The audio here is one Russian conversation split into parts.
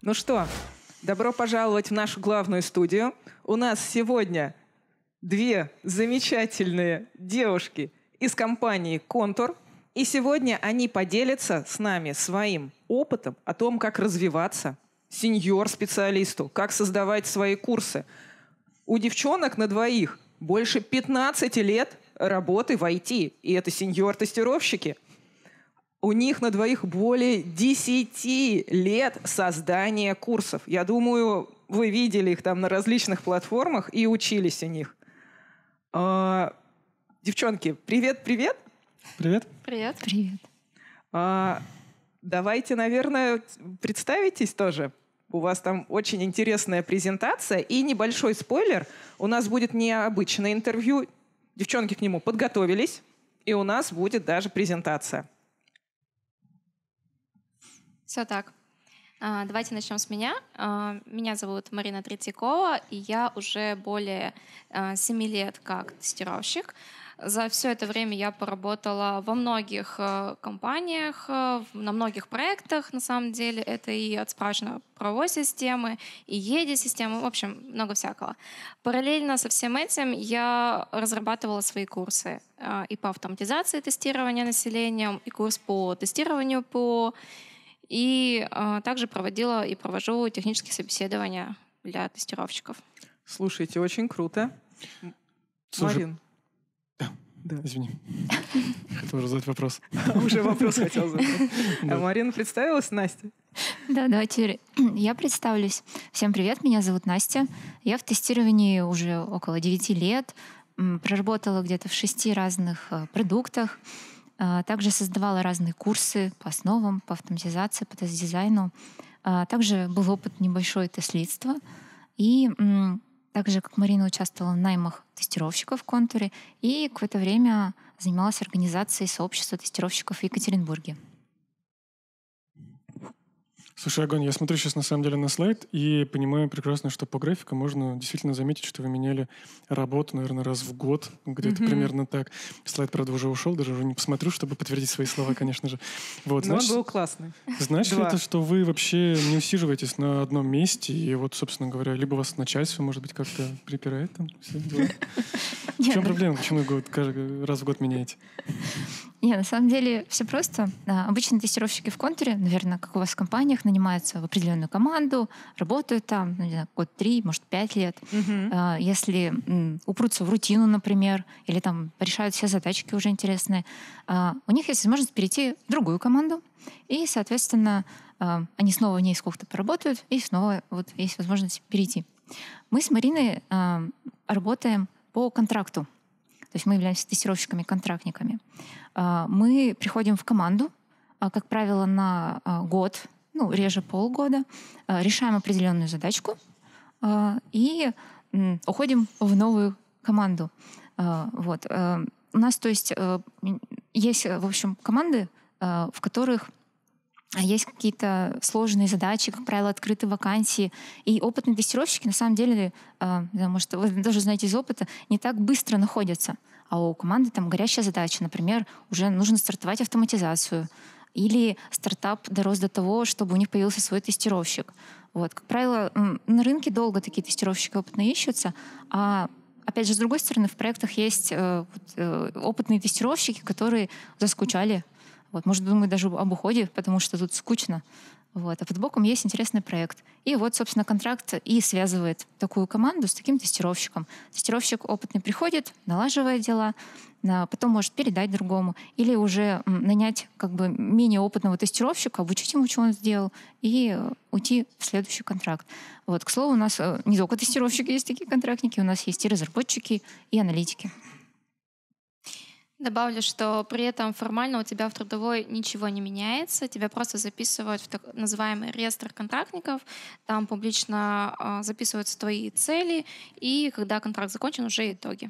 Ну что, добро пожаловать в нашу главную студию. У нас сегодня две замечательные девушки из компании «Контур». И сегодня они поделятся с нами своим опытом о том, как развиваться сеньор-специалисту, как создавать свои курсы. У девчонок на двоих больше 15 лет работы в IT, и это сеньор-тестировщики – у них на двоих более 10 лет создания курсов. Я думаю, вы видели их там на различных платформах и учились у них. А, девчонки, привет, привет. Привет. Привет. Привет. А, давайте, наверное, представитесь тоже. У вас там очень интересная презентация. И небольшой спойлер. У нас будет необычное интервью. Девчонки к нему подготовились. И у нас будет даже презентация. Все так. А, давайте начнем с меня. А, меня зовут Марина Третьякова, и я уже более 7 а, лет как тестировщик. За все это время я поработала во многих компаниях, на многих проектах, на самом деле. Это и от справочно-правовой системы, и ЕДИ-системы, в общем, много всякого. Параллельно со всем этим я разрабатывала свои курсы и по автоматизации тестирования населением, и курс по тестированию ПО, и э, также проводила и провожу технические собеседования для тестировщиков. Слушайте, очень круто. Слушай, Марин. Да. Да. Извини. Хотел уже задать вопрос. Уже вопрос хотел задать. А Марина представилась, Настя? Да, давайте я представлюсь. Всем привет, меня зовут Настя. Я в тестировании уже около 9 лет. Проработала где-то в шести разных э, продуктах. А, также создавала разные курсы по основам, по автоматизации, по тест-дизайну. А, также был опыт небольшое тест-лидства. И также, как Марина участвовала в наймах тестировщиков в контуре и какое-то время занималась организацией сообщества тестировщиков в Екатеринбурге. Слушай, Агон, я смотрю сейчас на самом деле на слайд и понимаю прекрасно, что по графикам можно действительно заметить, что вы меняли работу, наверное, раз в год, где-то mm-hmm. примерно так. Слайд, правда, уже ушел, даже уже не посмотрю, чтобы подтвердить свои слова, конечно же. Вот, Но значит, он был классный. Значит Два. это, что вы вообще не усиживаетесь на одном месте, и вот, собственно говоря, либо вас начальство, может быть, как-то припирает там все дела. В чем проблема? Почему вы раз в год меняете? Не, на самом деле все просто. А, обычно тестировщики в контуре, наверное, как у вас в компаниях, нанимаются в определенную команду, работают там, ну, не знаю, год три, может, пять лет. Угу. Если упрутся в рутину, например, или там решают все задачки уже интересные, а, у них есть возможность перейти в другую команду, и, соответственно, а, они снова в ней сколько-то поработают, и снова вот есть возможность перейти. Мы с Мариной работаем по контракту. То есть мы являемся тестировщиками-контрактниками. Мы приходим в команду, как правило, на год, ну, реже полгода, э, решаем определенную задачку э, и уходим в новую команду. Э, вот. У нас, то есть, есть, в общем, команды, в которых есть какие-то сложные задачи, как правило, открытые вакансии. И опытные тестировщики, на самом деле, потому что вы даже знаете из опыта, не так быстро находятся. А у команды там горящая задача, например, уже нужно стартовать автоматизацию. Или стартап дорос до того, чтобы у них появился свой тестировщик. Вот. Как правило, на рынке долго такие тестировщики опытно ищутся, а опять же, с другой стороны, в проектах есть э, э, опытные тестировщики, которые заскучали. Вот, может, думаю, даже об уходе, потому что тут скучно. Вот. А под боком есть интересный проект. И вот, собственно, контракт и связывает такую команду с таким тестировщиком. Тестировщик опытный приходит, налаживает дела, а потом может передать другому или уже нанять как бы менее опытного тестировщика, обучить ему, что он сделал, и уйти в следующий контракт. Вот, к слову, у нас э, не только тестировщики есть такие контрактники, у нас есть и разработчики, и аналитики. Добавлю, что при этом формально у тебя в трудовой ничего не меняется, тебя просто записывают в так называемый реестр контрактников, там публично а, записываются твои цели, и когда контракт закончен, уже итоги.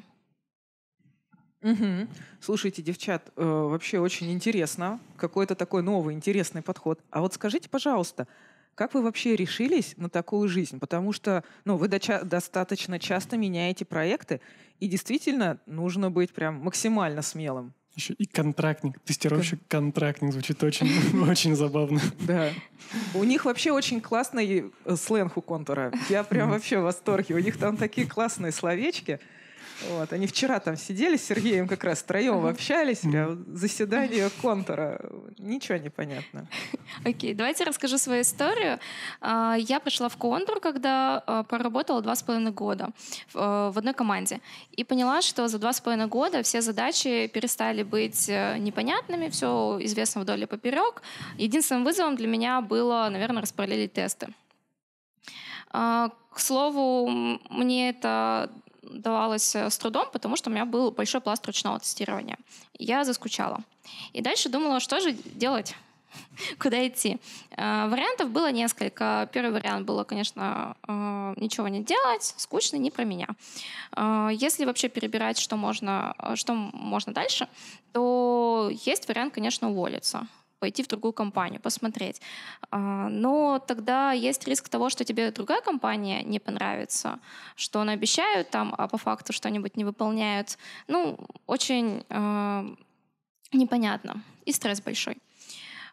Угу. Слушайте, девчат, э, вообще очень интересно. Какой-то такой новый, интересный подход. А вот скажите, пожалуйста, как вы вообще решились на такую жизнь? Потому что ну, вы доча- достаточно часто меняете проекты, и действительно нужно быть прям максимально смелым. Еще и контрактник, тестировщик контрактник звучит очень, очень забавно. Да. У них вообще очень классный э, сленг у контура. Я прям вообще в восторге. У них там такие классные словечки. Вот. Они вчера там сидели с Сергеем как раз втроем общались, прям а заседание контора. Ничего не понятно. Окей, okay, давайте расскажу свою историю. А, я пришла в контур, когда а, проработала два с половиной года э, в одной команде. И поняла, что за два с половиной года все задачи перестали быть э, непонятными, все известно вдоль и поперек. Единственным вызовом для меня было, наверное, распараллелить тесты. К слову, мне это давалось э, с трудом, потому что у меня был большой пласт ручного тестирования. Я заскучала. И дальше думала, что же делать, куда идти. Э, вариантов было несколько. Первый вариант было, конечно, э, ничего не делать, скучно, не про меня. Если вообще перебирать, что можно, что можно дальше, то есть вариант, конечно, уволиться пойти в другую компанию, посмотреть. А, но тогда есть риск того, что тебе другая компания не понравится, что она обещают там, а по факту что-нибудь не выполняют. Ну, очень а, непонятно. И стресс большой.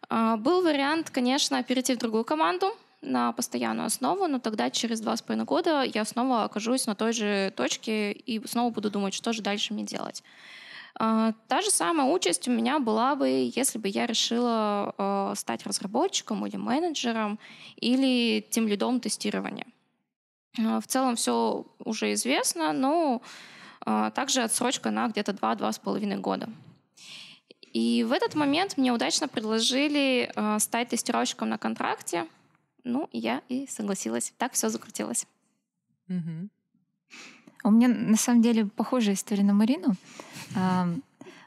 А, был вариант, конечно, перейти в другую команду, на постоянную основу, но тогда через два с половиной года я снова окажусь на той же точке и снова буду думать, что же дальше мне делать. А, та же самая участь у меня была бы, если бы я решила а, стать разработчиком или менеджером или тем лидом тестирования. А, в целом все уже известно, но также отсрочка на где-то 2-2,5 года. И в этот момент мне удачно предложили стать тестировщиком на контракте. Ну, я и согласилась. Так все закрутилось. Угу. У меня на самом деле похожая история на Марину.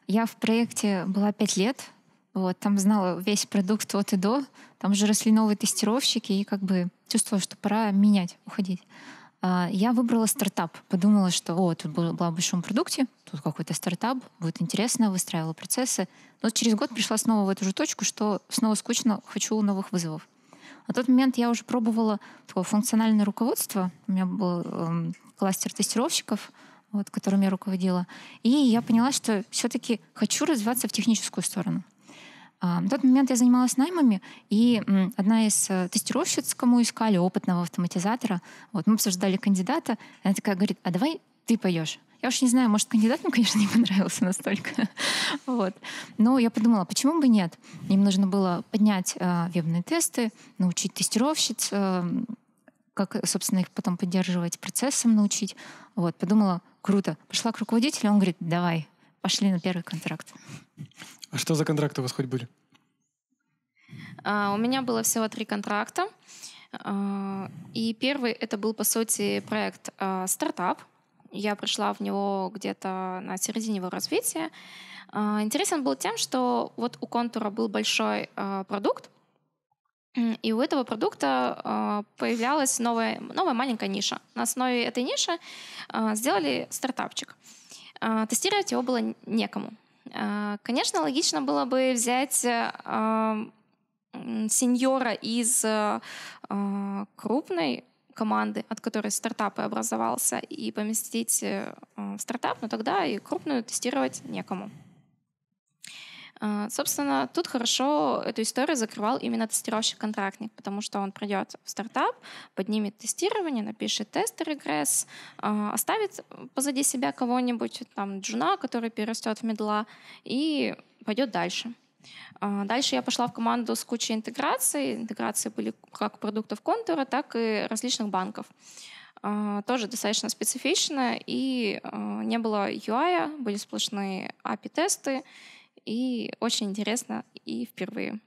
Я в проекте была пять лет, вот, там знала весь продукт от и до, там уже росли новые тестировщики, и как бы чувствовала, что пора менять, уходить. А, я выбрала стартап, подумала, что о, тут была в большом продукте, тут какой-то стартап, будет интересно, выстраивала процессы. Но через год пришла снова в эту же точку, что снова скучно, хочу новых вызовов. На тот момент я уже пробовала такое функциональное руководство. У меня был эм, кластер тестировщиков, вот, которым я руководила. И я поняла, что все-таки хочу развиваться в техническую сторону. В а, тот момент я занималась наймами, и одна из э, тестировщиц, кому искали опытного автоматизатора, вот, мы обсуждали кандидата, она такая говорит, а давай ты поешь. Я уж не знаю, может, кандидат мне, конечно, не понравился настолько. вот. Но я подумала, почему бы нет? Им нужно было поднять э, вебные тесты, научить тестировщиц э, как, собственно, их потом поддерживать, процессом научить. Вот, подумала, круто. Пошла к руководителю, он говорит, давай, пошли на первый контракт. А что за контракты у вас хоть были? А, у меня было всего три контракта. А, и первый это был, по сути, проект а, стартап. Я пришла в него где-то на середине его развития. А, интересен был тем, что вот у контура был большой а, продукт, и у этого продукта а, появлялась новая, новая маленькая ниша. На основе этой ниши а, сделали стартапчик. А, тестировать его было некому. Конечно, логично было бы взять сеньора из крупной команды, от которой стартап и образовался, и поместить э, в стартап, но тогда и крупную тестировать некому. А, собственно, тут хорошо эту историю закрывал именно тестировщик-контрактник, потому что он придет в стартап, поднимет тестирование, напишет тест регресс, а, оставит позади себя кого-нибудь, там, джуна, который перерастет в медла, и пойдет дальше. А, дальше я пошла в команду с кучей интеграций. Интеграции были как продуктов контура, так и различных банков. Тоже достаточно специфично, и не было UI, были сплошные API-тесты, и очень интересно и впервые.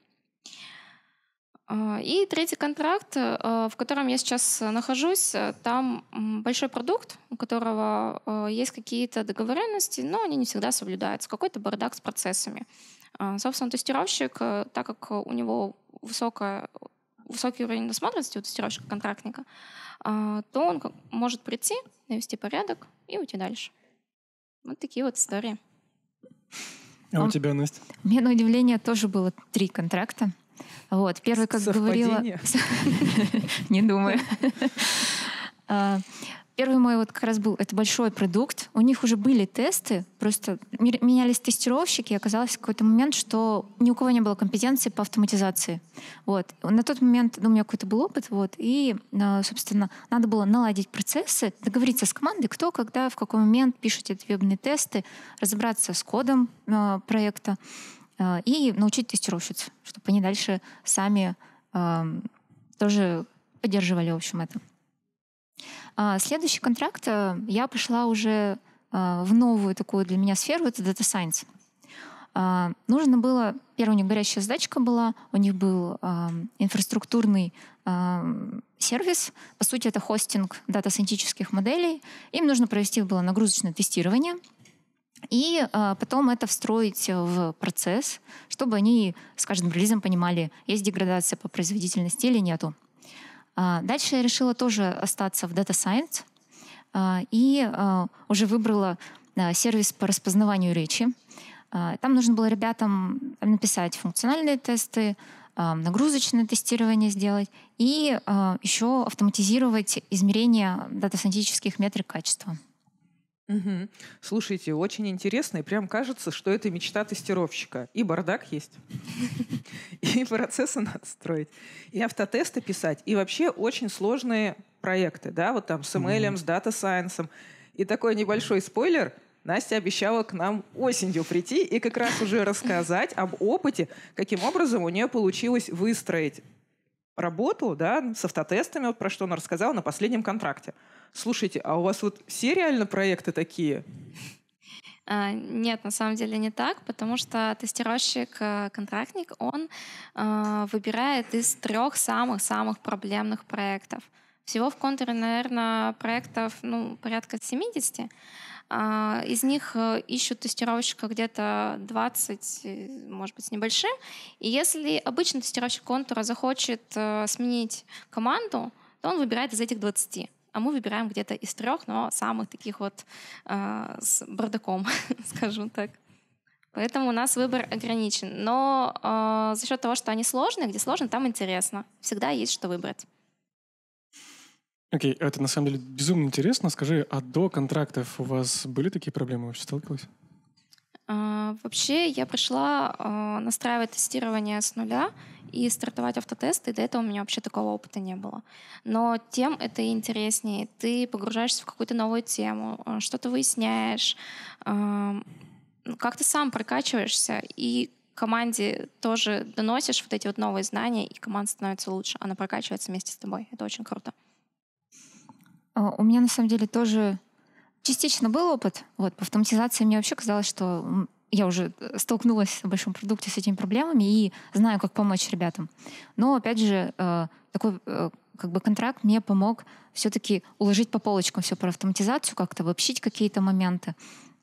А, и третий контракт, а, в котором я сейчас нахожусь, а, там большой продукт, у которого есть какие-то договоренности, но они не всегда соблюдаются. Какой-то бардак с процессами. Собственно, тестировщик, так как у него высокая высокий уровень досмотренности у тестировщика контрактника, то он может прийти, навести порядок и уйти дальше. Вот такие вот истории. А у тебя, Настя? Мне на удивление тоже было три контракта. Вот. Первый, как Совпадение? говорила... Не думаю. А, Первый мой вот как раз был, это большой продукт. У них уже были тесты, просто менялись тестировщики, и оказалось в какой-то момент, что ни у кого не было компетенции по автоматизации. Вот. На тот момент ну, у меня какой-то был опыт, вот, и, а, собственно, надо было наладить процессы, договориться с командой, кто, когда, в какой момент пишет эти вебные тесты, разобраться с кодом а, проекта а, и научить тестировщиц, чтобы они дальше сами тоже поддерживали, в общем, это. А, следующий контракт э, я пошла уже а, в новую такую для меня сферу, это Data Science. А, нужно было, первая у них горящая задачка была, у них был инфраструктурный сервис, по сути это хостинг дата-сайентических моделей. Им нужно провести было нагрузочное тестирование, и э, потом это встроить в процесс, чтобы они с каждым релизом понимали, есть деградация по производительности или нету. А, дальше я решила тоже остаться в Data Science а, и а, уже выбрала сервис по распознаванию речи. Там нужно было ребятам написать функциональные тесты, нагрузочное тестирование сделать и еще автоматизировать измерение дата-сантических метрик качества. Угу. Слушайте, очень интересно, и прям кажется, что это мечта тестировщика. И бардак есть, и процессы надо строить, и автотесты писать, и вообще очень сложные проекты, да, вот там с ML, с Data Science. И такой небольшой спойлер, Настя обещала к нам осенью прийти и как раз уже рассказать об опыте, каким образом у нее получилось выстроить работу да, с автотестами, вот про что она рассказала на последнем контракте. Слушайте, а у вас вот все реально проекты такие? А, нет, на самом деле не так, потому что тестировщик-контрактник, э, он э, выбирает из трех самых-самых проблемных проектов. Всего в контуре, наверное, проектов ну, порядка 70. А, из них э, ищут тестировщика где-то 20, э, может быть, с небольшим. И если обычный тестировщик контура захочет э, сменить команду, то он выбирает из этих 20 а мы выбираем где-то из трех, но самых таких вот э, с бардаком, скажем так. Поэтому у нас выбор ограничен. Но э, за счет того, что они сложные, где сложно, там интересно. Всегда есть что выбрать. Окей, okay, это на самом деле безумно интересно. Скажи, а до контрактов у вас были такие проблемы? Вообще сталкивалась? А, вообще я пришла а, настраивать тестирование с нуля и стартовать автотесты, и до этого у меня вообще такого опыта не было. Но тем это интереснее. Ты погружаешься в какую-то новую тему, а, что-то выясняешь, а, ну, как то сам прокачиваешься, и команде тоже доносишь вот эти вот новые знания, и команда становится лучше, она прокачивается вместе с тобой. Это очень круто. А, у меня на самом деле тоже частично был опыт. Вот, по автоматизации мне вообще казалось, что я уже э, столкнулась в большом продукте с этими проблемами и знаю, как помочь ребятам. Но, опять же, э, такой э, как бы контракт мне помог все-таки уложить по полочкам все про автоматизацию, как-то обобщить какие-то моменты.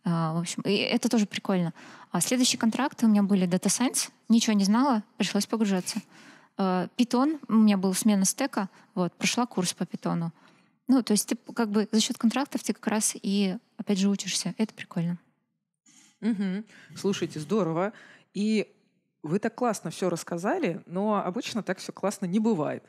А, в общем, и это тоже прикольно. А следующие контракты у меня были Data Science. Ничего не знала, пришлось погружаться. Питон, у меня был смена стека, вот, прошла курс по питону. Ну, то есть ты как бы за счет контрактов ты как раз и опять же учишься. Это прикольно. Угу. Слушайте, здорово. И вы так классно все рассказали, но обычно так все классно не бывает.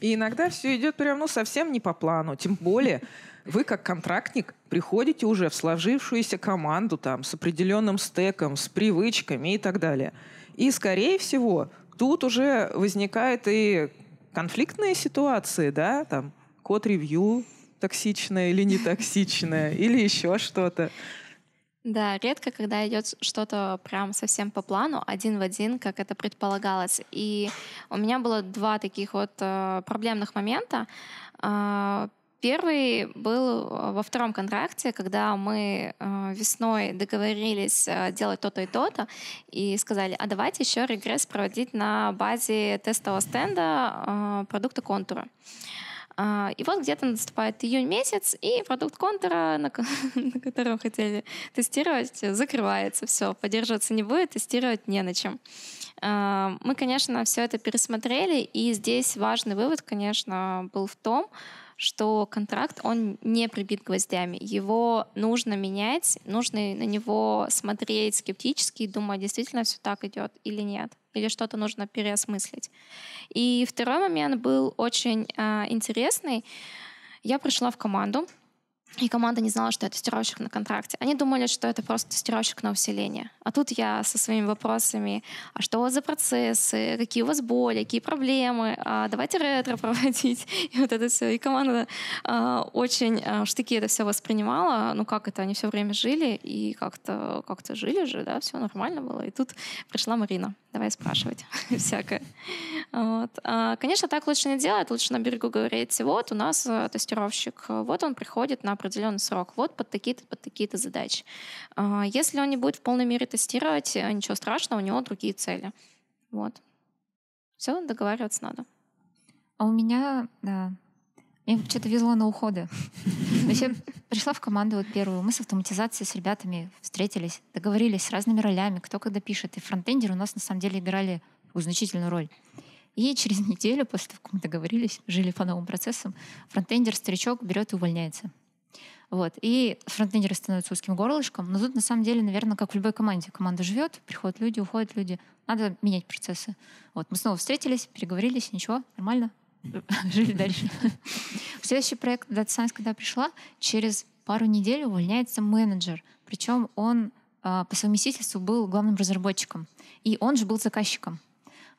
И иногда все идет прям ну, совсем не по плану. Тем более вы, как контрактник, приходите уже в сложившуюся команду там, с определенным стеком, с привычками и так далее. И, скорее всего, тут уже возникают и конфликтные ситуации, да, там, код-ревью токсичное или не токсичное, или еще что-то. Да, редко, когда идет что-то прям совсем по плану, один в один, как это предполагалось. И у меня было два таких вот э, проблемных момента. Э, первый был э, во втором контракте, когда мы э, весной договорились э, делать то-то и то-то, и сказали, а давайте еще регресс проводить на базе тестового стенда э, продукта контура. А, и вот где-то наступает июнь месяц, и продукт контура, на, на котором хотели тестировать, закрывается. Все, поддерживаться не будет, тестировать не на чем. А, мы, конечно, все это пересмотрели, и здесь важный вывод, конечно, был в том, что контракт, он не прибит гвоздями. Его нужно менять, нужно на него смотреть скептически и думать, действительно все так идет или нет или что-то нужно переосмыслить. И второй момент был очень э, интересный. Я пришла в команду, и команда не знала, что я тестировщик на контракте. Они думали, что это просто тестировщик на усиление. А тут я со своими вопросами, а что у вас за процессы, какие у вас боли, какие проблемы, а давайте ретро проводить. И вот это все. И команда а, очень а, штыки это все воспринимала. Ну как это, они все время жили и как-то как жили же, да, все нормально было. И тут пришла Марина, давай спрашивать всякое. Вот. А, конечно, так лучше не делать, лучше на берегу говорить, вот у нас а, тестировщик, вот он приходит на определенный срок. Вот под такие-то, под такие-то задачи. А, если он не будет в полной мере тестировать, э, ничего страшного, у него другие цели. Вот. Все, договариваться надо. А у меня, да, мне что-то везло на уходы. Вообще, пришла в команду вот первую. Мы с автоматизацией с ребятами встретились, договорились с разными ролями, кто когда пишет. И фронтендеры у нас на самом деле играли значительную роль. И через неделю после того, как мы договорились, жили по новым процессам, фронтендер-старичок берет и увольняется. Вот. И фронтендеры становятся узким горлышком. Но тут, на самом деле, наверное, как в любой команде. Команда живет, приходят люди, уходят люди. Надо менять процессы. Вот. Мы снова встретились, переговорились, ничего, нормально, жили дальше. следующий проект Data Science, когда я пришла, через пару недель увольняется менеджер. Причем он а, по совместительству был главным разработчиком. И он же был заказчиком.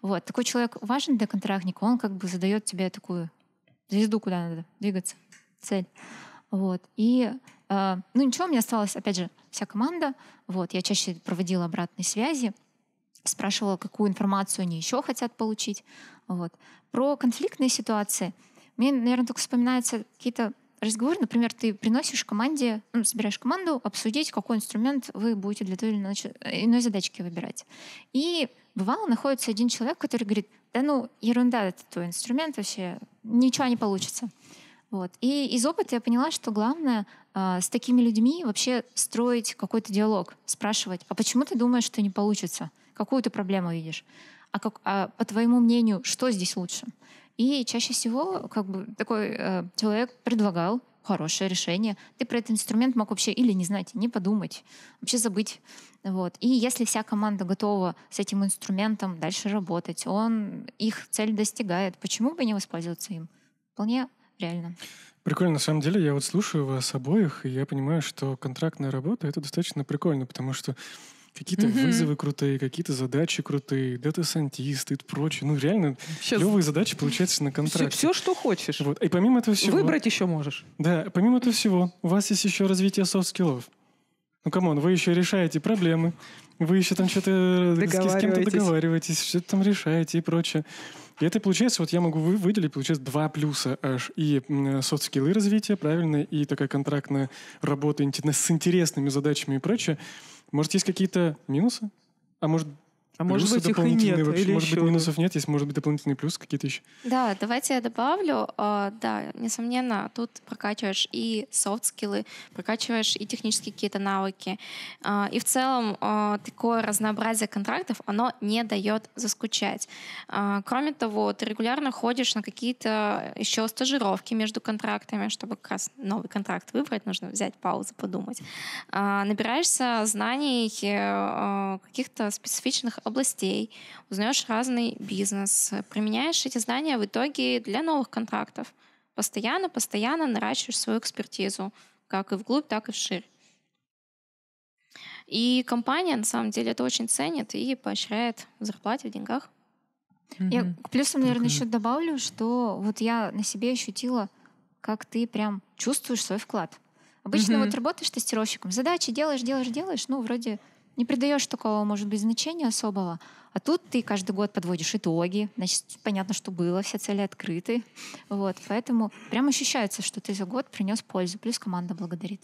Вот. Такой человек важен для контрактника, он как бы задает тебе такую звезду, куда надо двигаться, цель. Вот. И, э, ну ничего, у меня осталась, опять же, вся команда. Вот. Я чаще проводила обратные связи, спрашивала, какую информацию они еще хотят получить. Вот. Про конфликтные ситуации. Мне, наверное, только вспоминаются какие-то разговоры. Например, ты приносишь команде, ну, собираешь команду обсудить, какой инструмент вы будете для той или иной, э, задачки выбирать. И бывало находится один человек, который говорит, да ну, ерунда, это твой инструмент вообще, ничего не получится. Вот. И из опыта я поняла, что главное э, с такими людьми вообще строить какой-то диалог, спрашивать, а почему ты думаешь, что не получится? Какую ты проблему видишь? А, как, а по твоему мнению, что здесь лучше? И чаще всего как бы такой э, человек предлагал хорошее решение. Ты про этот инструмент мог вообще или не знать, не подумать, вообще забыть. Вот. И если вся команда готова с этим инструментом дальше работать, он их цель достигает, почему бы не воспользоваться им? Вполне реально. Прикольно, на самом деле, я вот слушаю вас обоих, и я понимаю, что контрактная работа — это достаточно прикольно, потому что Какие-то mm-hmm. вызовы крутые, какие-то задачи крутые, дата сантисты и прочее. Ну, реально, Сейчас... клевые задачи получаются на контракте. Все, все, что хочешь. Вот. И помимо этого всего... Выбрать еще можешь. Да, помимо этого всего, у вас есть еще развитие софт-скиллов. Ну, камон, вы еще решаете проблемы, вы еще там что-то э, с кем-то договариваетесь, что-то там решаете и прочее. И это получается, вот я могу выделить, получается, два плюса аж. И э, софт-скиллы развития, правильно, и такая контрактная работа с интересными задачами и прочее. Может, есть какие-то минусы? А может, а может быть, их и нет. Вообще, или может еще... быть, минусов нет, есть, может быть, дополнительный плюс какие-то еще. Да, давайте я добавлю. А, да, несомненно, тут прокачиваешь и софт-скиллы, прокачиваешь и технические какие-то навыки. А, и в целом а, такое разнообразие контрактов, оно не дает заскучать. Кроме того, ты регулярно ходишь на какие-то еще стажировки между контрактами, чтобы как раз новый контракт выбрать, нужно взять паузу, подумать. Набираешься знаний э, каких-то специфичных областей, узнаешь разный бизнес, применяешь эти знания в итоге для новых контрактов. Постоянно, постоянно наращиваешь свою экспертизу, как и вглубь, так и вширь. И компания, на самом деле, это очень ценит и поощряет в зарплате, в деньгах. Я к плюсам, наверное, еще добавлю, что вот я на себе ощутила, как ты прям чувствуешь свой вклад. Обычно mm-hmm. вот работаешь тестировщиком, задачи делаешь, делаешь, делаешь, ну, вроде не придаешь такого, может быть, значения особого. А тут ты каждый год подводишь итоги, значит, понятно, что было, все цели открыты. Вот, поэтому прям ощущается, что ты за год принес пользу, плюс команда благодарит.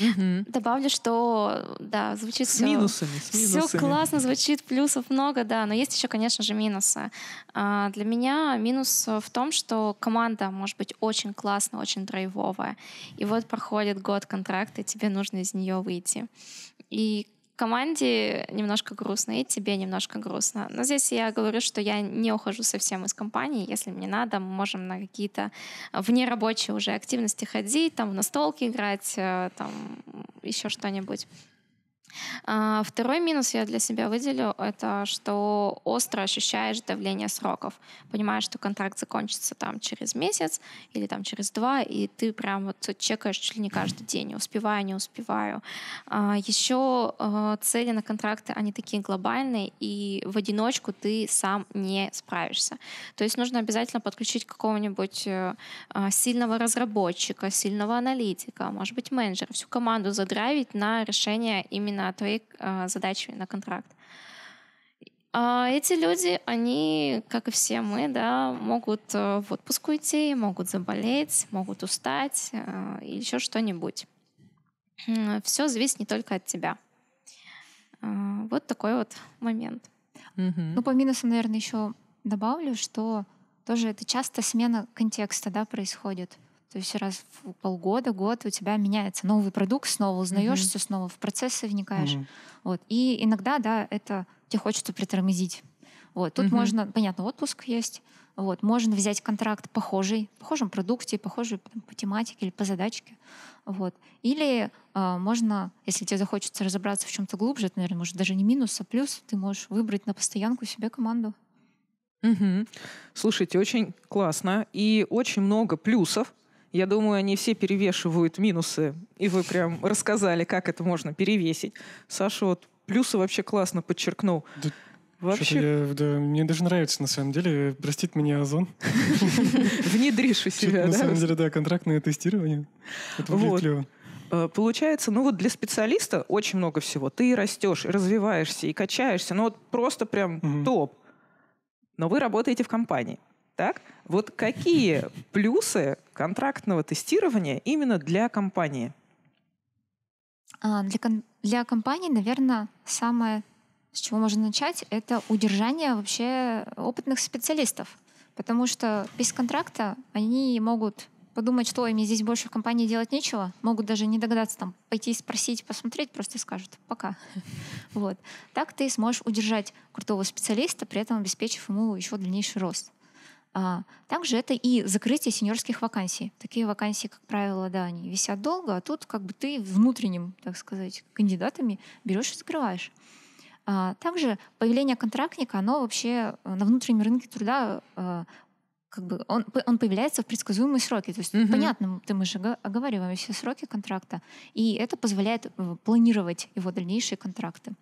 Угу. Добавлю, что да, звучит с все, минусами, с минусами. классно звучит, плюсов много, да, но есть еще, конечно же, минусы. А, для меня минус в том, что команда может быть очень классная, очень драйвовая, и вот проходит год контракта, и тебе нужно из нее выйти. И команде немножко грустно, и тебе немножко грустно. Но здесь я говорю, что я не ухожу совсем из компании. Если мне надо, мы можем на какие-то э, внерабочие уже активности ходить, там в настолки играть, э, там еще что-нибудь. А, второй минус я для себя выделю, это что остро ощущаешь давление сроков. Понимаешь, что контракт закончится там через месяц или там через два, и ты прям вот чекаешь чуть ли не каждый день, успеваю, не успеваю. А, Еще а, цели на контракты, они такие глобальные, и в одиночку ты сам не справишься. То есть нужно обязательно подключить какого-нибудь э, сильного разработчика, сильного аналитика, может быть, менеджера, всю команду задравить на решение именно на твои а, задачи, на контракт. А эти люди, они, как и все мы, да, могут э, в отпуск уйти, могут заболеть, могут устать э, и еще что-нибудь. Все зависит не только от тебя. А, вот такой вот момент. Угу. Ну, по минусам, наверное, еще добавлю, что тоже это часто смена контекста да, происходит. То есть раз в полгода, год у тебя меняется новый продукт, снова узнаешь, mm-hmm. все снова в процессы вникаешь. Mm-hmm. Вот. И иногда, да, это тебе хочется притормозить. Вот. Тут mm-hmm. можно, понятно, отпуск есть. Вот. Можно взять контракт похожий, похожем продукте, похожий там, по тематике или по задачке. Вот. Или э, можно, если тебе захочется разобраться в чем-то глубже, это, наверное, может даже не минус, а плюс, ты можешь выбрать на постоянку себе команду. Угу. Слушайте, очень классно и очень много плюсов я думаю, они все перевешивают минусы. И вы прям рассказали, как это можно перевесить. Саша вот плюсы вообще классно подчеркнул. Да, вообще... Я, да, мне даже нравится, на самом деле. Простит меня Озон. Внедришь у себя, На самом деле, да, контрактное тестирование. Это выглядит э, Получается, ну вот для специалиста очень много всего. Ты растешь, и развиваешься, и качаешься. Ну вот просто прям топ. Но вы работаете в компании. Так? Вот какие плюсы контрактного тестирования именно для компании? А, для, для компании, наверное, самое, с чего можно начать, это удержание вообще опытных специалистов. Потому что без контракта они могут подумать, что им здесь больше в компании делать нечего, могут даже не догадаться там пойти спросить, посмотреть, просто скажут пока. Вот. Так ты сможешь удержать крутого специалиста, при этом обеспечив ему еще дальнейший рост. А, также это и закрытие сеньорских вакансий. Такие вакансии, как правило, да, они висят долго, а тут как бы ты внутренним, так сказать, кандидатами берешь и закрываешь. А, также появление контрактника, оно вообще э, на внутреннем рынке труда э, как бы он, он появляется в предсказуемые сроки. То есть, угу. понятно, ты мы же оговариваем все сроки контракта, и это позволяет э, планировать его дальнейшие контракты.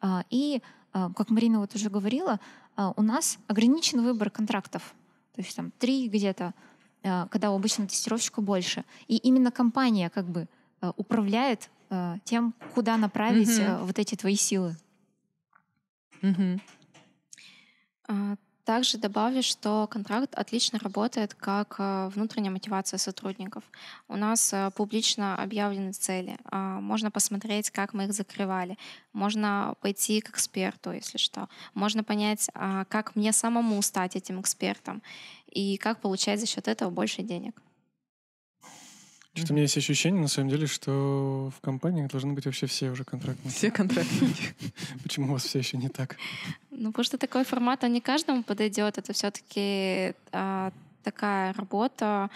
А, и, как Марина вот уже говорила, а, у нас ограничен выбор контрактов. То есть там три где-то, а, когда у обычного тестировщика больше. И именно компания как бы а, управляет тем, куда направить угу. вот эти твои силы. Угу. Также добавлю, что контракт отлично работает как э, внутренняя мотивация сотрудников. У нас э, публично объявлены цели. А, можно посмотреть, как мы их закрывали. Можно пойти к эксперту, если что. Можно понять, а, как мне самому стать этим экспертом и как получать за счет этого больше денег. Что-то у меня есть ощущение, на самом деле, что в компании должны быть вообще все уже контрактные. Все контрактники. Почему у вас все еще не так? Ну, потому что такой формат, он не каждому подойдет. Это все-таки а, такая работа,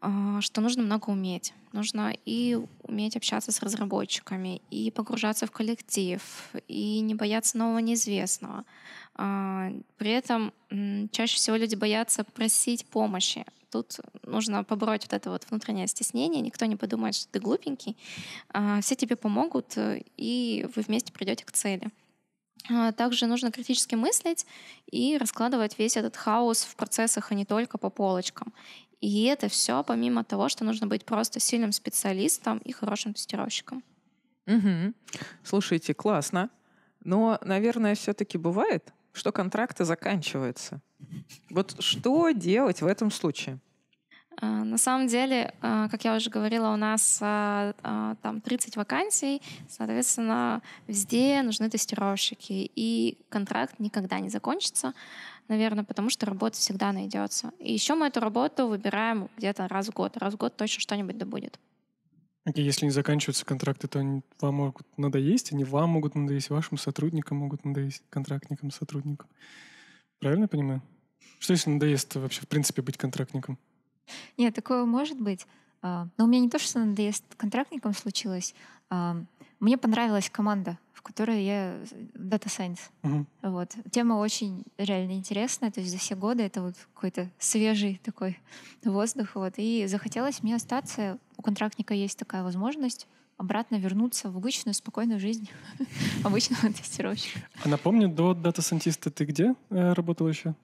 а, что нужно много уметь. Нужно и уметь общаться с разработчиками, и погружаться в коллектив, и не бояться нового неизвестного. А, при этом чаще всего люди боятся просить помощи. Тут нужно побороть вот это вот внутреннее стеснение, никто не подумает, что ты глупенький. А, все тебе помогут, э, и вы вместе придете к цели. А, также нужно критически мыслить и раскладывать весь этот хаос в процессах, а не только по полочкам. И это все помимо того, что нужно быть просто сильным специалистом и хорошим тестировщиком. Угу. Слушайте, классно. Но, наверное, все-таки бывает, что контракты заканчиваются. Вот что делать в этом случае? А, на самом деле, а, как я уже говорила, у нас а, там 30 вакансий, соответственно, везде нужны тестировщики, и контракт никогда не закончится, наверное, потому что работа всегда найдется. И еще мы эту работу выбираем где-то раз в год, раз в год точно что-нибудь да будет. Если не заканчиваются контракты, то они вам могут надоесть, они вам могут надоесть, вашим сотрудникам могут надоесть, контрактникам, сотрудникам. Правильно я понимаю? Что если надоест вообще, в принципе, быть контрактником? Нет, такое может быть. А, но у меня не то, что надоест контрактником случилось. А, мне понравилась команда, в которой я э, Data Science. Угу. Вот. Тема очень реально интересная. То есть за все годы это вот какой-то свежий такой воздух. Вот. И захотелось мне остаться. У контрактника есть такая возможность обратно вернуться в обычную спокойную жизнь обычного тестировщика. А напомню, до дата-сантиста ты где э, работала еще?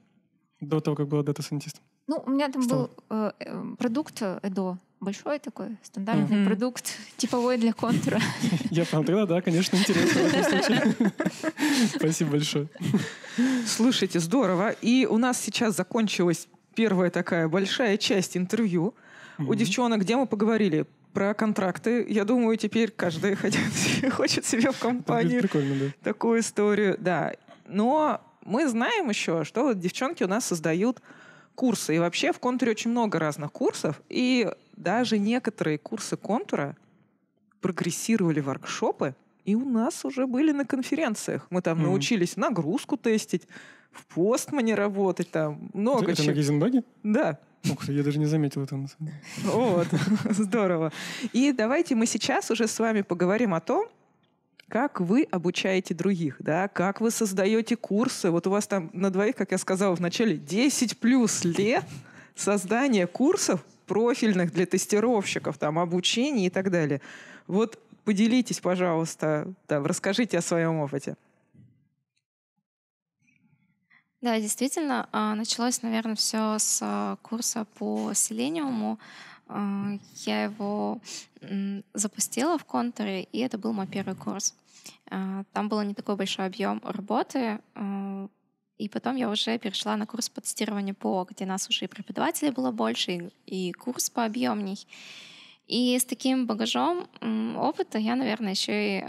До того, как была дата-сантистом? Ну, у меня там был э, э, продукт Эдо, большой такой, стандартный mm-hmm. продукт, типовой для контура. Я понял, тогда да, конечно, интересно Спасибо большое. Слушайте, здорово. И у нас сейчас закончилась первая такая большая часть интервью. У девчонок, где мы поговорили про контракты. Я думаю, теперь каждый хочет себе в компанию да. такую историю. Да. Но мы знаем еще, что вот девчонки у нас создают курсы. И вообще в контуре очень много разных курсов. И даже некоторые курсы контура прогрессировали воркшопы, и у нас уже были на конференциях. Мы там mm научились нагрузку тестить, в постмане работать, там много чего. Это на Гизенбаге? Да. Ух, ну, я даже не заметил это. Вот, здорово. И давайте мы сейчас уже с вами поговорим о том, как вы обучаете других, да, как вы создаете курсы. Вот у вас там на двоих, как я сказала в начале, 10 плюс лет создания курсов профильных для тестировщиков, там, обучения и так далее. Вот поделитесь, пожалуйста, там, расскажите о своем опыте. Да, действительно, а, началось, наверное, все с а, курса по селениуму. А, я его запустила в контуре, и это был мой первый курс. Там был не такой большой объем работы, и потом я уже перешла на курс по тестированию ПО, где нас уже и преподавателей было больше, и курс по объемней. И с таким багажом опыта я, наверное, еще и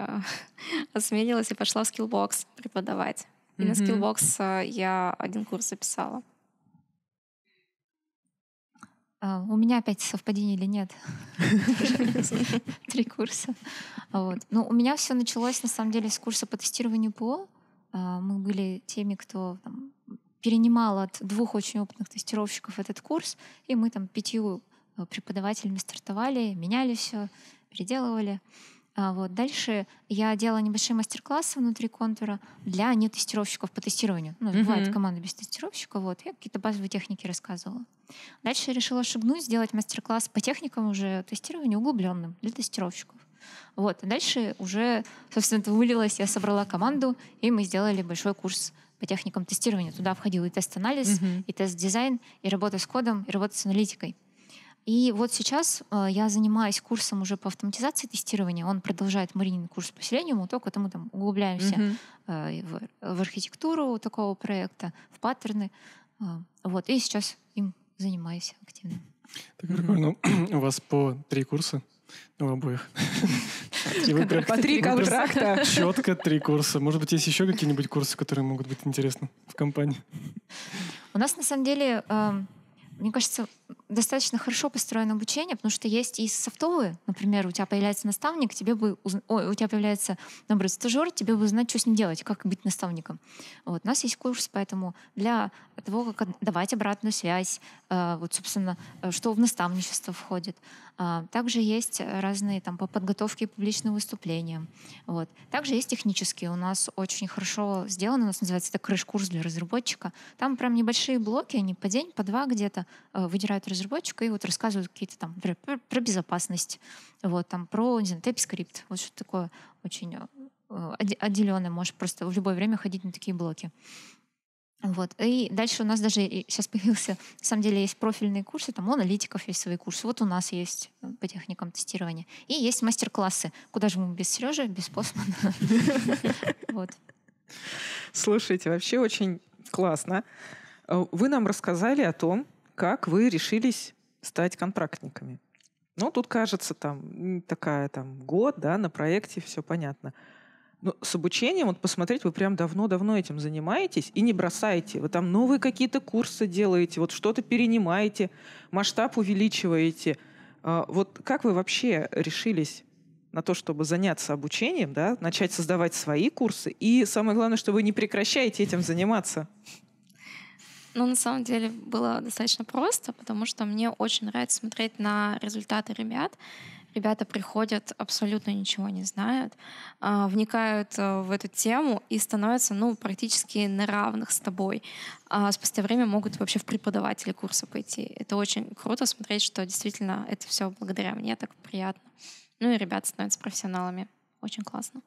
осмелилась и пошла в скиллбокс преподавать. И на Skillbox а, я один курс записала. А, у меня опять совпадение или нет? Три курса. Вот. Ну, у меня все началось, на самом деле, с курса по тестированию ПО. А, мы были теми, кто там, перенимал от двух очень опытных тестировщиков этот курс, и мы там пятью преподавателями стартовали, меняли все, переделывали. А, вот. Дальше я делала небольшие мастер-классы внутри контура для нетестировщиков по тестированию. Ну, mm-hmm. бывает команда без тестировщика, вот. Я какие-то базовые техники рассказывала. Дальше я решила шагнуть, сделать мастер-класс по техникам уже тестирования углубленным для тестировщиков. Вот. А дальше уже, собственно, это вылилось, я собрала команду, и мы сделали большой курс по техникам тестирования. Туда входил и тест-анализ, mm-hmm. и тест-дизайн, и работа с кодом, и работа с аналитикой. И вот сейчас э, я занимаюсь курсом уже по автоматизации тестирования. Он продолжает Маринин курс по Selenium, только мы там углубляемся угу. в, в архитектуру такого проекта, в паттерны. Э, вот, и сейчас им занимаюсь активно. Так прикольно. У вас по три курса у обоих. И вы прям, по три контракта. Четко три курса. Может быть, есть еще какие-нибудь курсы, которые могут быть интересны в компании? У нас на самом деле эм, мне кажется, достаточно хорошо построено обучение, потому что есть и софтовые, например, у тебя появляется наставник, тебе бы уз... Ой, у тебя появляется, наоборот, стажер, тебе бы узнать, что с ним делать, как быть наставником. Вот. У нас есть курс, поэтому для того, как давать обратную связь, э, вот, собственно, э, что в наставничество входит, а, также есть разные там по подготовке публичных выступлений Вот. Также есть технические. У нас очень хорошо сделано, у нас называется это крыш-курс для разработчика. Там прям небольшие блоки, они по день, по два где-то э, выдирают разработчика и вот рассказывают какие-то там, например, про безопасность, вот, там, про, не знаю, TypeScript, вот что такое очень э, отделенное. Можешь просто в любое время ходить на такие блоки. Вот. И дальше у нас даже сейчас появился, на самом деле, есть профильные курсы, там у аналитиков есть свои курсы, вот у нас есть э, по техникам тестирования. И есть мастер-классы. Куда же мы без Сережи, без Посмана? Вот. Слушайте, вообще очень классно. Э, вы нам рассказали о том, как вы решились стать контрактниками. Ну, тут кажется, там, такая, там, год, да, на проекте, все понятно. Ну, с обучением, вот посмотреть, вы прям давно-давно этим занимаетесь и не бросаете. Вы там новые какие-то курсы делаете, вот что-то перенимаете, масштаб увеличиваете. А, вот как вы вообще решились на то, чтобы заняться обучением, да, начать создавать свои курсы, и самое главное, что вы не прекращаете этим заниматься? Ну, на самом деле было достаточно просто, потому что мне очень нравится смотреть на результаты ребят ребята приходят, абсолютно ничего не знают, а, вникают э, в эту тему и становятся ну, практически на равных с тобой. А спустя время могут вообще в преподаватели курса пойти. Это очень круто смотреть, что действительно это все благодаря мне так приятно. Ну и ребята становятся профессионалами. Очень классно.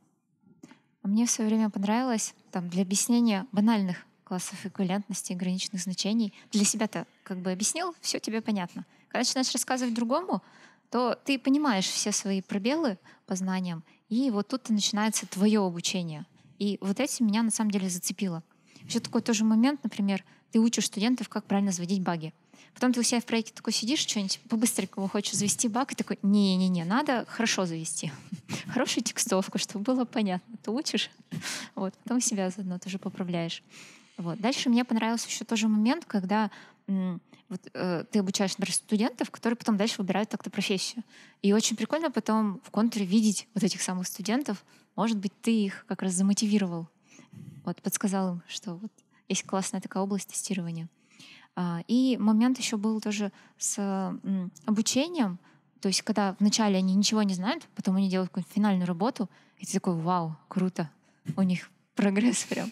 Мне все время понравилось там, для объяснения банальных классов эквивалентности и граничных значений. Для себя то как бы объяснил, все тебе понятно. Когда начинаешь рассказывать другому, то ты понимаешь все свои пробелы по знаниям, и вот тут начинается твое обучение. И вот эти меня на самом деле зацепило. Еще такой тоже момент, например, ты учишь студентов, как правильно заводить баги. Потом ты у себя в проекте такой сидишь, что-нибудь побыстренько быстренькому хочешь завести баг, и такой, не-не-не, надо хорошо завести. Хорошую текстовку, чтобы было понятно. Ты учишь, вот, потом себя заодно тоже поправляешь. Вот. Дальше мне понравился еще тоже момент, когда м- вот, э, ты обучаешь, например, студентов, которые потом дальше выбирают так-то профессию. И очень прикольно потом в контуре видеть вот этих самых студентов. Может быть, ты их как раз замотивировал, вот подсказал им, что вот есть классная такая область тестирования. А, и момент еще был тоже с м, обучением, то есть когда вначале они ничего не знают, потом они делают какую-то финальную работу, и ты такой, вау, круто, у них прогресс прям.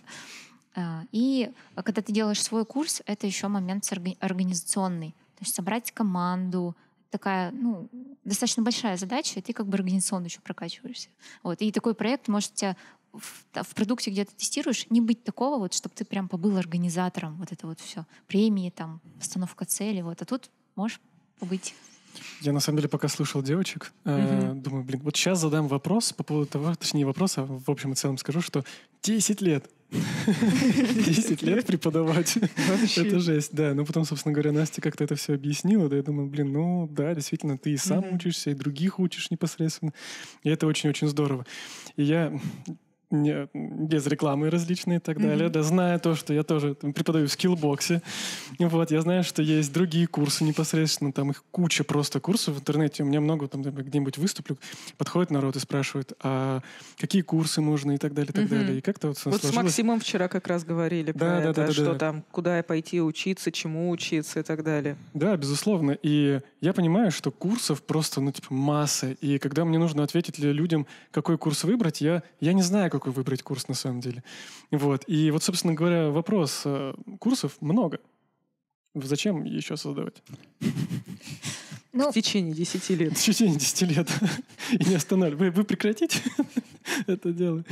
А, и а, когда ты делаешь свой курс, это еще момент организационный. То есть собрать команду, такая, ну, достаточно большая задача, и ты как бы организационно еще прокачиваешься. Вот. И такой проект может тебя в, в продукте, где ты тестируешь, не быть такого, вот, чтобы ты прям побыл организатором, вот это вот все. Премии, там, постановка цели, вот. А тут можешь побыть я на самом деле пока слушал девочек, э, думаю, блин, вот сейчас задам вопрос по поводу того, точнее вопрос, а в общем и целом скажу, что 10 лет. 10 лет преподавать. Это жесть, да. Ну, потом, собственно говоря, Настя как-то это все объяснила, да, я думаю, блин, ну, да, действительно, ты и сам учишься, и других учишь непосредственно. И это очень-очень здорово. И я не, без рекламы различные и так mm-hmm. далее, да, зная то, что я тоже там, преподаю в скиллбоксе, вот, я знаю, что есть другие курсы непосредственно, там их куча просто курсов в интернете, у меня много там где-нибудь выступлю, подходит народ и спрашивает, а какие курсы можно и так далее, и так mm-hmm. далее, и как-то вот Вот сложилось... с Максимом вчера как раз говорили да, про да, это, да, да, что да. там, куда пойти учиться, чему учиться и так далее. Да, безусловно, и я понимаю, что курсов просто, ну, типа, масса, и когда мне нужно ответить людям, какой курс выбрать, я, я не знаю, как какой выбрать курс на самом деле. Вот. И вот, собственно говоря, вопрос. Э, курсов много. Зачем еще создавать? Ну, в течение 10 лет. В течение 10 лет. И не останавливай. Вы, прекратите это дело.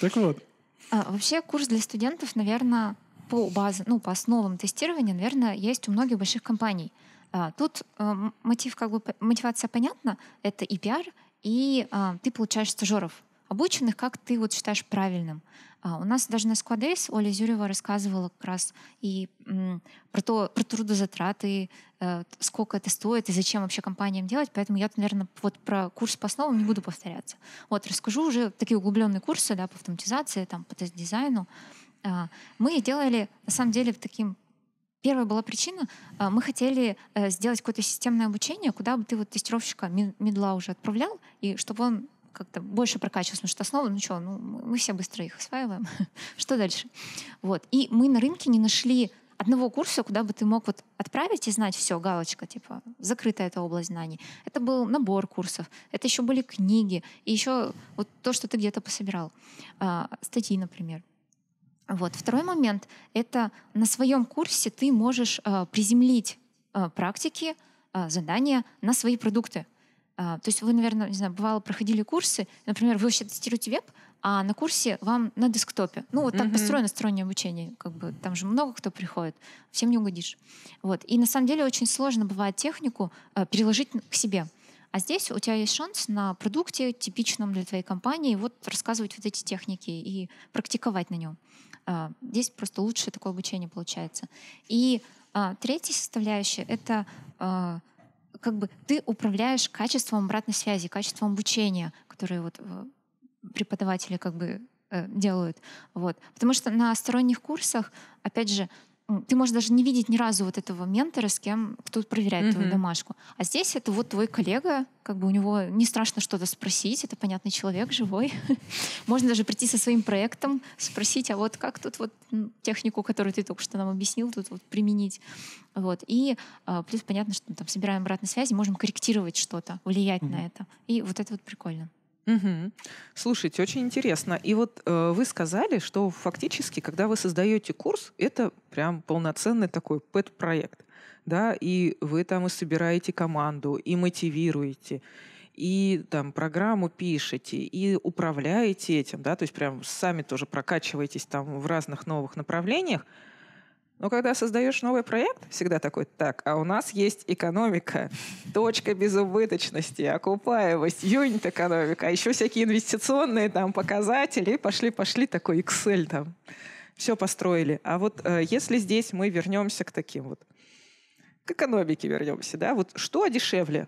Так вот. А, вообще курс для студентов, наверное, по базе, ну, по основам тестирования, наверное, есть у многих больших компаний. А, тут э, мотив, как бы, мотивация понятна. Это и пиар, и э, ты получаешь стажеров обученных, как ты вот считаешь правильным. А у нас даже на Squadays Оля Зюрева рассказывала как раз и м, про, то, про трудозатраты, э, сколько это стоит и зачем вообще компаниям делать. Поэтому я, наверное, вот про курс по основам не буду повторяться. Вот, расскажу уже такие углубленные курсы да, по автоматизации, там, по тест-дизайну. А, мы делали, на самом деле, таким Первая была причина, а, мы хотели э, сделать какое-то системное обучение, куда бы ты вот тестировщика медла уже отправлял, и чтобы он как-то больше прокачивалась, потому что основы, ну что, ну, мы все быстро их осваиваем. что дальше? Вот. И мы на рынке не нашли одного курса, куда бы ты мог вот отправить и знать все, галочка, типа, закрыта эта область знаний. Это был набор курсов, это еще были книги, и еще вот то, что ты где-то пособирал. А, статьи, например. Вот. Второй момент — это на своем курсе ты можешь а, приземлить а, практики, а, задания на свои продукты. А, то есть вы, наверное, не знаю, бывало, проходили курсы, например, вы вообще тестируете веб, а на курсе вам на десктопе. Ну, вот там mm-hmm. построено стороннее обучение, как бы там же много кто приходит, всем не угодишь. Вот. И на самом деле очень сложно бывает технику э, переложить к себе. А здесь у тебя есть шанс на продукте, типичном для твоей компании, вот рассказывать вот эти техники и практиковать на нем. Э, а, здесь просто лучшее такое обучение получается. И э, третья составляющая — это как бы ты управляешь качеством обратной связи, качеством обучения, которые вот э, преподаватели как бы э, делают. Вот. Потому что на сторонних курсах, опять же, ты можешь даже не видеть ни разу вот этого ментора, с кем кто проверяет mm-hmm. твою домашку. А здесь это вот твой коллега, как бы у него не страшно что-то спросить, это понятный человек, живой. Можно даже прийти со своим проектом, спросить, а вот как тут вот технику, которую ты только что нам объяснил, тут вот применить. Вот. И а, плюс понятно, что мы там собираем обратной связи, можем корректировать что-то, влиять mm-hmm. на это. И вот это вот прикольно. Угу. Слушайте, очень интересно. И вот э, вы сказали, что фактически, когда вы создаете курс, это прям полноценный такой пэт-проект, да, и вы там и собираете команду, и мотивируете, и там программу пишете, и управляете этим, да, то есть прям сами тоже прокачиваетесь там в разных новых направлениях. Но когда создаешь новый проект, всегда такой, так, а у нас есть экономика, точка безубыточности, окупаемость, юнит-экономика, а еще всякие инвестиционные там показатели, пошли-пошли, такой Excel там. Все построили. А вот э, если здесь мы вернемся к таким вот, к экономике вернемся, да, вот что дешевле?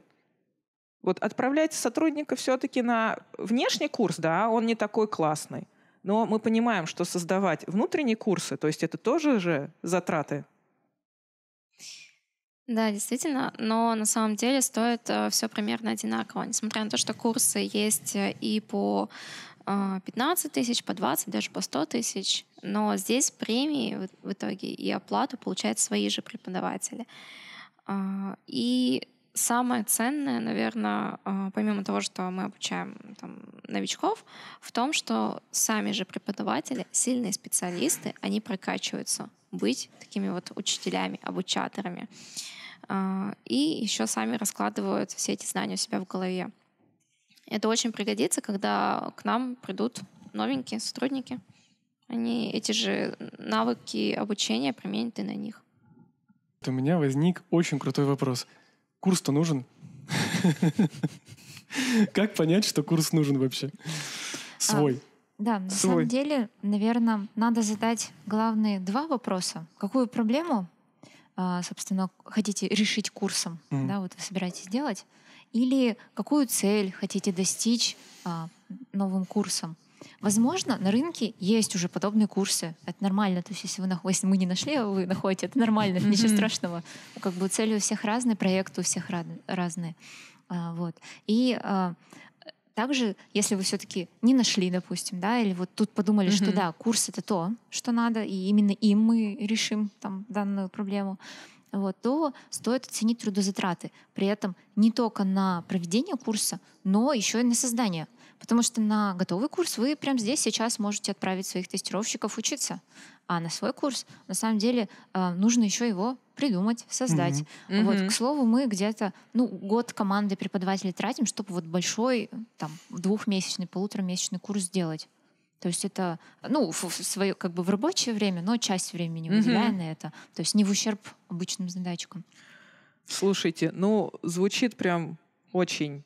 Вот отправлять сотрудника все-таки на внешний курс, да, он не такой классный. Но мы понимаем, что создавать внутренние курсы, то есть это тоже же затраты. Да, действительно, но на самом деле стоит э, все примерно одинаково, несмотря на то, что курсы есть э, и по 15 э, тысяч, по 20, даже по 100 тысяч, но здесь премии в итоге и оплату получают свои же преподаватели. А, и самое ценное, наверное, а, помимо того, что мы обучаем там, новичков, в том, что сами же преподаватели, сильные специалисты, они прокачиваются быть такими вот учителями, обучаторами. А, и еще сами раскладывают все эти знания у себя в голове. Это очень пригодится, когда к нам придут новенькие сотрудники. Они эти же навыки обучения применят и на них. У меня возник очень крутой вопрос – Курс-то нужен. Как понять, что курс нужен вообще? А, Свой. Да, на Свой. самом деле, наверное, надо задать главные два вопроса. Какую проблему, а, собственно, хотите решить курсом, mm-hmm. да, вот вы собираетесь делать, или какую цель хотите достичь а, новым курсом. Возможно, на рынке есть уже подобные курсы. Это нормально. То есть, если, вы, если мы не нашли, а вы находите, это нормально, mm ничего страшного. Как бы цели у всех разные, проекты у всех разные. А, вот. И а, также, если вы все-таки не нашли, допустим, да, или вот тут подумали, что да, курс это то, что надо, и именно им мы решим там данную проблему, вот, то стоит оценить трудозатраты. При этом не только на проведение курса, но еще и на создание Потому что на готовый курс вы прямо здесь сейчас можете отправить своих тестировщиков учиться. А на свой курс, на самом деле, э, нужно еще его придумать, создать. Mm-hmm. Вот, к слову, мы где-то ну, год команды преподавателей тратим, чтобы вот большой, там, двухмесячный, полуторамесячный курс сделать. То есть это, ну, в, свое, как бы в рабочее время, но часть времени выделяя mm на это. То есть не в ущерб обычным задачкам. Слушайте, ну, звучит прям очень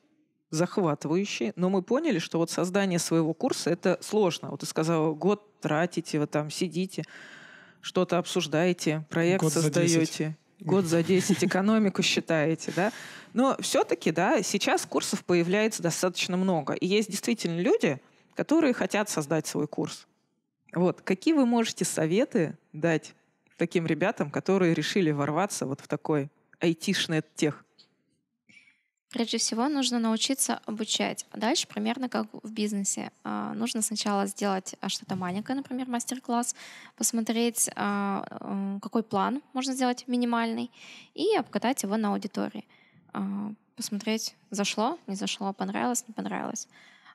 захватывающий, но мы поняли, что вот создание своего курса это сложно. Вот ты сказала, год тратите, вы там сидите, что-то обсуждаете, проект год создаете. За год за 10 экономику считаете, да? Но все-таки, да, сейчас курсов появляется достаточно много. И есть действительно люди, которые хотят создать свой курс. Вот. Какие вы можете советы дать таким ребятам, которые решили ворваться вот в такой айтишный тех? Прежде всего нужно научиться обучать. А дальше примерно как в бизнесе. А, нужно сначала сделать а, что-то маленькое, например, мастер-класс, посмотреть, э, какой план можно сделать минимальный, и обкатать его на аудитории. Посмотреть, зашло, не зашло, понравилось, не понравилось.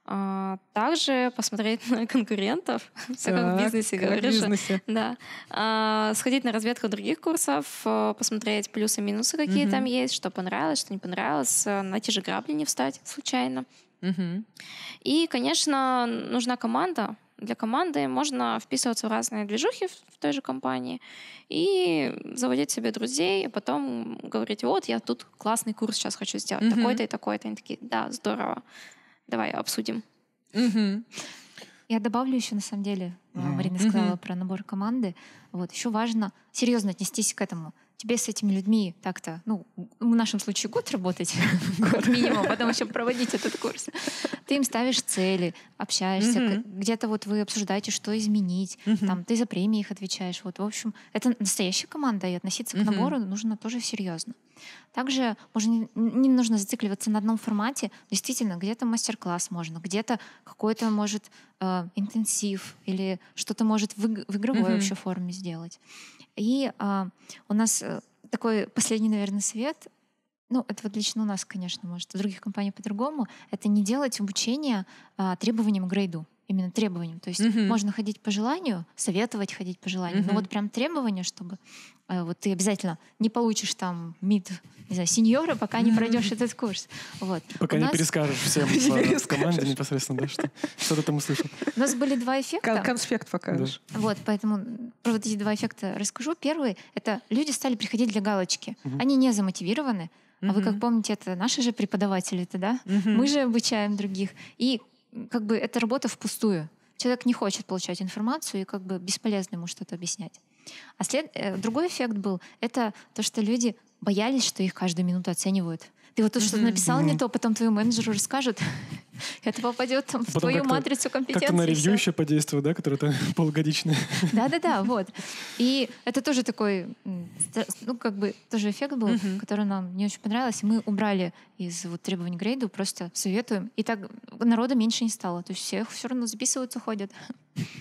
А, также посмотреть на конкурентов, все как в бизнесе, говоришь. Да. А, сходить на разведку других курсов, э, посмотреть плюсы-минусы, и какие угу. там есть, что понравилось, что не понравилось, э, на те же грабли не встать случайно. Угу. И, конечно, нужна команда. Для команды можно вписываться в разные движухи в той же компании и заводить себе друзей, а потом говорить, вот, я тут классный курс сейчас хочу сделать, угу. такой-то и такой-то. И они такие, да, здорово Давай обсудим. Угу. Я добавлю еще, на самом деле, mm-hmm. Марина сказала mm-hmm. про набор команды. Вот еще важно серьезно отнестись к этому тебе с этими людьми так-то, ну, в нашем случае год работать, год минимум, потом еще проводить этот курс. Ты им ставишь цели, общаешься, где-то вот вы обсуждаете, что изменить, там, ты за премии их отвечаешь. Вот, в общем, это настоящая команда, и относиться к набору нужно тоже серьезно. Также можно, не нужно зацикливаться на одном формате. Действительно, где-то мастер-класс можно, где-то какой-то, может, э, интенсив или что-то может в, игровой вообще форме сделать. И э, у нас э, такой последний, наверное, совет. Ну, это вот лично у нас, конечно, может, в других компаниях по-другому. Это не делать обучение э, требованиям грейду именно требованиям. То есть Mm -hmm. можно ходить по желанию, советовать ходить по желанию, Mm -hmm. но вот прям требования, чтобы э, вот ты обязательно не получишь там мид, не знаю, сеньора, пока mm -hmm. не пройдешь этот курс. Вот. Пока У не нас... перескажешь всем С э, команде непосредственно, да, что, что то там услышал. У нас были два эффекта. Кон конспект покажешь. Вот, поэтому про вот эти два эффекта расскажу. Первый — это люди стали приходить для галочки. Они не замотивированы, а вы, как помните, это наши же преподаватели, это да? Mm-hmm. Мы же обучаем других. И как бы это работа впустую. Человек не хочет получать информацию, и как бы бесполезно ему что-то объяснять. А след... Э, другой эффект был, это то, что люди боялись, что их каждую минуту оценивают ты вот то, что написал не то, потом твоему менеджеру расскажет, это попадет там, в твою матрицу компетенций. Как-то на ревью еще подействует, да, которая там полугодичная. Да-да-да, вот. И это тоже такой, ну, как бы, тоже эффект был, uh-huh. который нам не очень понравился. Мы убрали из вот требований грейду, просто советуем. И так народа меньше не стало. То есть всех все равно записываются, ходят.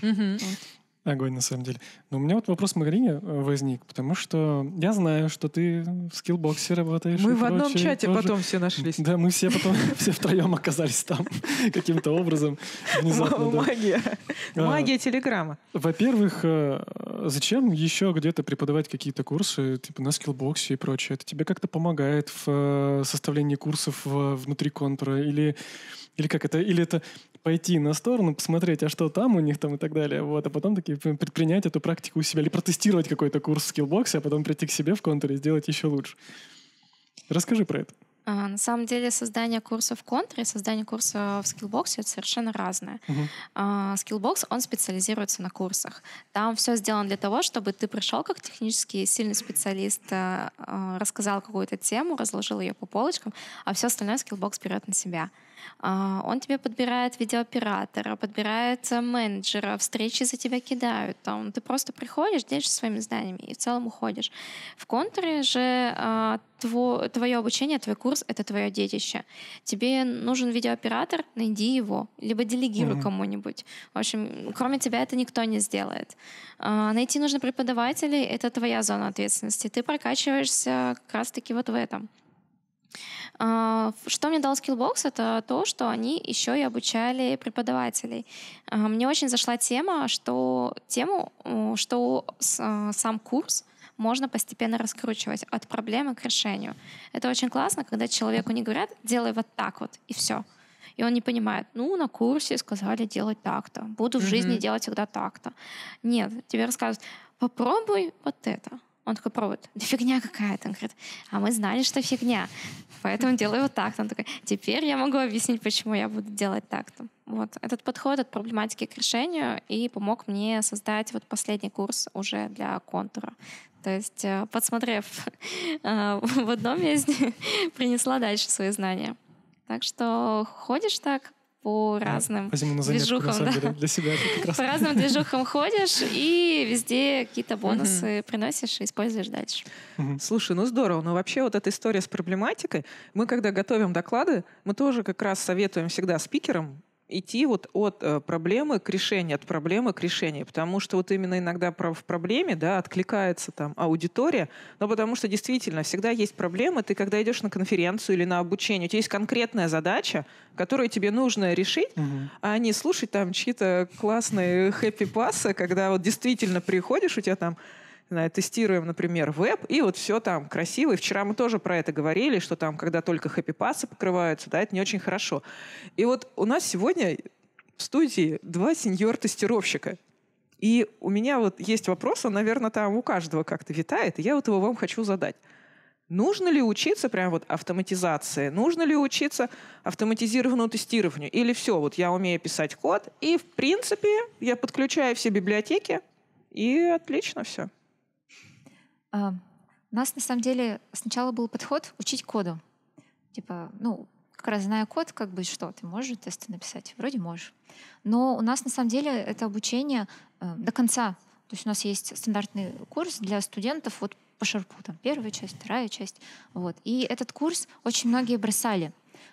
Uh-huh. Вот. Огонь, на самом деле. Но у меня вот вопрос Марине э, возник, потому что я знаю, что ты в скиллбоксе работаешь. Мы в прочее, одном чате тоже. потом все нашлись. Да, мы все потом, все втроем оказались там каким-то образом. Внезапно, Магия. А, Магия Телеграма. Во-первых, э, зачем еще где-то преподавать какие-то курсы, типа на скиллбоксе и прочее? Это тебе как-то помогает в э, составлении курсов внутри контура или или как это? Или это пойти на сторону, посмотреть, а что там у них там и так далее, вот, а потом таки предпринять эту практику у себя или протестировать какой-то курс в скиллбоксе, а потом прийти к себе в контуре и сделать еще лучше. Расскажи про это. А, на самом деле создание курса в Контре и создание курса в скиллбоксе это совершенно разное. А, скиллбокс, uh-huh. Skillbox, он специализируется на курсах. Там все сделано для того, чтобы ты пришел как технический сильный специалист, э, э, рассказал какую-то тему, разложил ее по полочкам, а все остальное скиллбокс берет на себя. А, он тебе подбирает видеооператора, подбирает э, менеджера, встречи за тебя кидают. Там. Ты просто приходишь, делишься своими знаниями и в целом уходишь. В контуре же а, тво, твое обучение, твой курс — это твое детище. Тебе нужен видеооператор, найди его, либо делегируй mm-hmm. кому-нибудь. В общем, кроме тебя это никто не сделает. А, найти нужно преподавателей — это твоя зона ответственности. Ты прокачиваешься как раз-таки вот в этом. А, что мне дал Skillbox, это то, что они еще и обучали преподавателей. А, мне очень зашла тема, что тему, что а, сам курс можно постепенно раскручивать от проблемы к решению. Это очень классно, когда человеку не говорят, делай вот так вот, и все. И он не понимает, ну, на курсе сказали делать так-то, буду в mm-hmm. жизни делать всегда так-то. Нет, тебе рассказывают, попробуй вот это, он такой пробует, да фигня какая-то. Он говорит, а мы знали, что фигня, поэтому делаю вот так Он такой, теперь я могу объяснить, почему я буду делать так-то. Вот этот подход от проблематики к решению и помог мне создать вот последний курс уже для контура. То есть, э, подсмотрев э, в одном месте, принесла дальше свои знания. Так что ходишь так, по разным на движухам. На деле, для себя По разным движухам ходишь и везде какие-то бонусы угу. приносишь и используешь дальше. Угу. Слушай, ну здорово. Но вообще вот эта история с проблематикой. Мы когда готовим доклады, мы тоже как раз советуем всегда спикерам идти вот от э, проблемы к решению, от проблемы к решению, потому что вот именно иногда в проблеме, да, откликается там аудитория, но потому что действительно всегда есть проблемы, ты когда идешь на конференцию или на обучение, у тебя есть конкретная задача, которую тебе нужно решить, угу. а не слушать там чьи-то классные хэппи-пассы, когда вот действительно приходишь, у тебя там Э, тестируем, например, веб, и вот все там красиво. И вчера мы тоже про это говорили, что там, когда только хэппи-пассы покрываются, да, это не очень хорошо. И вот у нас сегодня в студии два сеньор-тестировщика. И у меня вот есть вопрос, он, наверное, там у каждого как-то витает, и я вот его вам хочу задать. Нужно ли учиться прям вот автоматизации? Нужно ли учиться автоматизированному тестированию? Или все, вот я умею писать код, и, в принципе, я подключаю все библиотеки, и отлично все. А, у нас на самом деле сначала был подход учить коду. Типа, ну, как раз зная код, как бы что, ты можешь тесты написать? Вроде можешь. Но у нас на самом деле это обучение э, до конца. То есть у нас есть стандартный курс для студентов вот по шарпу, там первая часть, вторая часть. Вот. И этот курс очень многие бросали.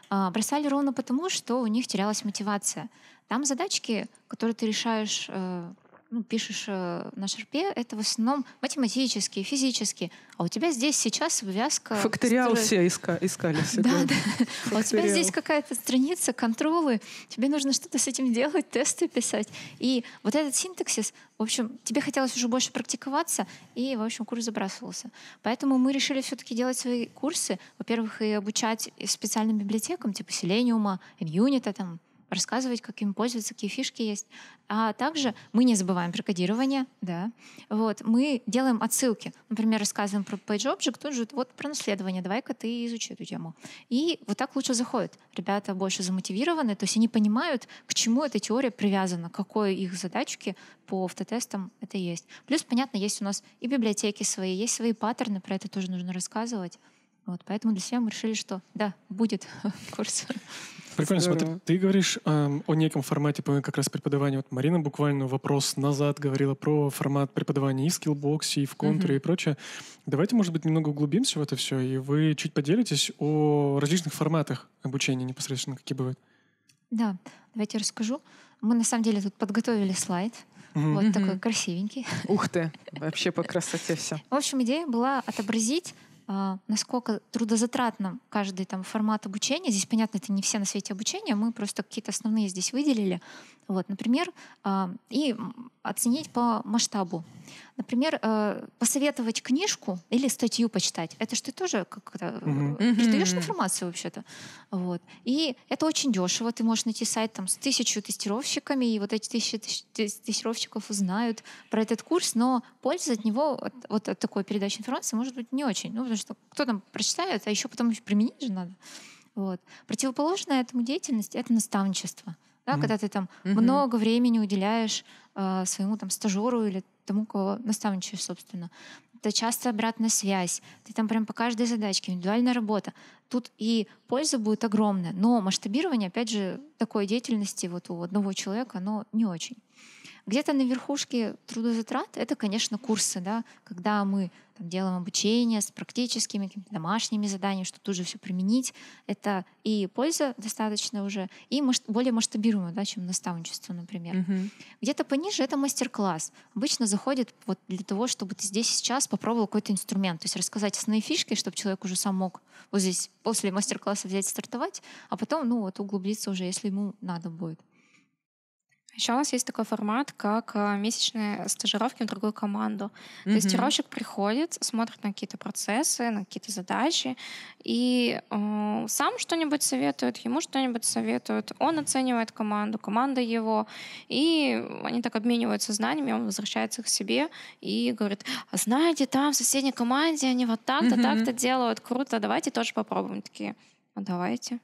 А, бросали ровно потому, что у них терялась мотивация. Там задачки, которые ты решаешь э, ну, пишешь э, на шарпе, это в основном математические, физические. А у тебя здесь сейчас вязка... Факториал стро... все иска... искали. Все, да, да. да. А у тебя здесь какая-то страница, контролы. Тебе нужно что-то с этим делать, тесты писать. И вот этот синтаксис, в общем, тебе хотелось уже больше практиковаться, и, в общем, курс забрасывался. Поэтому мы решили все-таки делать свои курсы. Во-первых, и обучать специальным библиотекам, типа Selenium, Unity, там, рассказывать, как им пользоваться, какие фишки есть. А также мы не забываем про кодирование, да. Вот, мы делаем отсылки. Например, рассказываем про PageObject, тут же вот про наследование, давай-ка ты изучи эту тему. И вот так лучше заходит. Ребята больше замотивированы, то есть они понимают, к чему эта теория привязана, какой их задачки по автотестам это есть. Плюс, понятно, есть у нас и библиотеки свои, есть свои паттерны, про это тоже нужно рассказывать. Вот, поэтому для себя мы решили, что да, будет курс прикольно. Здорово. Смотри, ты говоришь эм, о неком формате по как раз преподавания. Вот Марина буквально вопрос назад говорила про формат преподавания и в скиллбоксе, и в контуре, mm-hmm. и прочее. Давайте, может быть, немного углубимся в это все, и вы чуть поделитесь о различных форматах обучения непосредственно, какие бывают. Да, давайте расскажу. Мы на самом деле тут подготовили слайд. Mm-hmm. Вот такой красивенький. Ух ты! Вообще по красоте все. В общем, идея была отобразить а, насколько трудозатратно каждый там формат обучения. Здесь, понятно, это не все на свете обучения, мы просто какие-то основные здесь выделили. Вот, например, а, и оценить по масштабу. Например, э, посоветовать книжку или статью почитать. Это что ты тоже как-то угу. Э, передаешь информацию вообще-то. Вот. И это очень дешево. Ты можешь найти сайт там, с тысячу тестировщиками, и вот эти тысячи тестировщиков узнают про этот курс, но польза от него, от, вот от такой передачи информации, может быть не очень. Ну, потому что кто там прочитает, а еще потом еще применить же надо. Вот. Противоположная этому деятельность — это наставничество да, mm-hmm. когда ты там mm-hmm. много времени уделяешь а, своему там стажеру или тому, кого наставничаешь, собственно. Это часто обратная связь. Ты там прям по каждой задачке, индивидуальная работа. Тут и польза будет огромная. Но масштабирование, опять же, такой деятельности вот у одного человека, оно не очень. Где-то на верхушке трудозатрат — это, конечно, курсы, да, когда мы там, делаем обучение с практическими домашними заданиями, чтобы тут же все применить. Это и польза достаточно уже, и масш... более масштабируемо, да, чем наставничество, например. Угу. mm Где-то пониже — это мастер-класс. Обычно заходит вот для того, чтобы ты здесь сейчас попробовал какой-то инструмент, то есть рассказать основные фишки, чтобы человек уже сам мог вот здесь после мастер-класса взять стартовать, а потом, ну, вот углубиться уже, если ему надо будет. Еще у нас есть такой формат, как а, месячные стажировки в другую команду. Mm-hmm. тестировщик приходит, смотрит на какие-то процессы, на какие-то задачи, и э, сам что-нибудь советует, ему что-нибудь советуют, он оценивает команду, команда его, и они так обмениваются знаниями, он возвращается к себе и говорит, «А знаете, там в соседней команде они вот так-то, mm-hmm. так-то делают, круто, давайте тоже попробуем. Такие, «А давайте.